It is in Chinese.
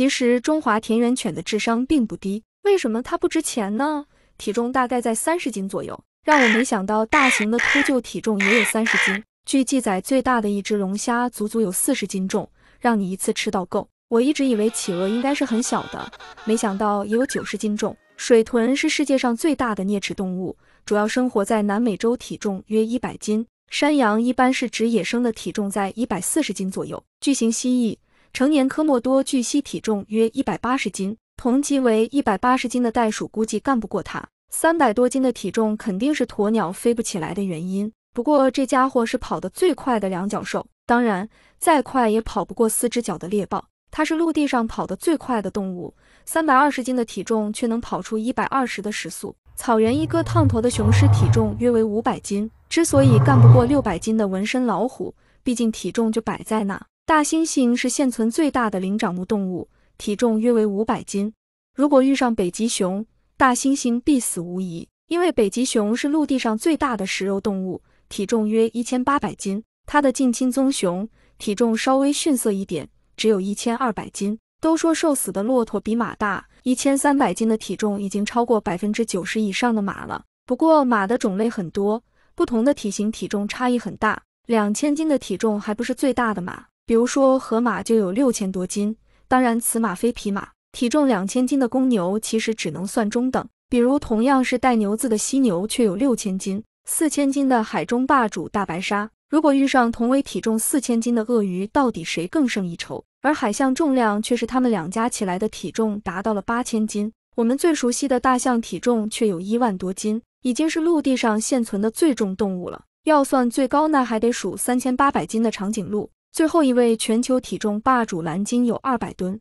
其实中华田园犬的智商并不低，为什么它不值钱呢？体重大概在三十斤左右。让我没想到，大型的秃鹫体重也有三十斤。据记载，最大的一只龙虾足足有四十斤重，让你一次吃到够。我一直以为企鹅应该是很小的，没想到也有九十斤重。水豚是世界上最大的啮齿动物，主要生活在南美洲，体重约一百斤。山羊一般是指野生的，体重在一百四十斤左右。巨型蜥蜴。成年科莫多巨蜥体重约一百八十斤，同级为一百八十斤的袋鼠估计干不过它。三百多斤的体重肯定是鸵鸟飞不起来的原因。不过这家伙是跑得最快的两脚兽，当然再快也跑不过四只脚的猎豹。它是陆地上跑得最快的动物，三百二十斤的体重却能跑出一百二十的时速。草原一哥烫头的雄狮体重约为五百斤，之所以干不过六百斤的纹身老虎，毕竟体重就摆在那。大猩猩是现存最大的灵长目动物，体重约为五百斤。如果遇上北极熊，大猩猩必死无疑，因为北极熊是陆地上最大的食肉动物，体重约一千八百斤。它的近亲棕熊体重稍微逊色一点，只有一千二百斤。都说瘦死的骆驼比马大，一千三百斤的体重已经超过百分之九十以上的马了。不过马的种类很多，不同的体型体重差异很大，两千斤的体重还不是最大的马。比如说河马就有六千多斤，当然此马非彼马，体重两千斤的公牛其实只能算中等。比如同样是带牛字的犀牛，却有六千斤，四千斤的海中霸主大白鲨。如果遇上同为体重四千斤的鳄鱼，到底谁更胜一筹？而海象重量却是它们两家起来的体重达到了八千斤，我们最熟悉的大象体重却有一万多斤，已经是陆地上现存的最重动物了。要算最高，那还得数三千八百斤的长颈鹿。最后一位全球体重霸主蓝鲸有二百吨。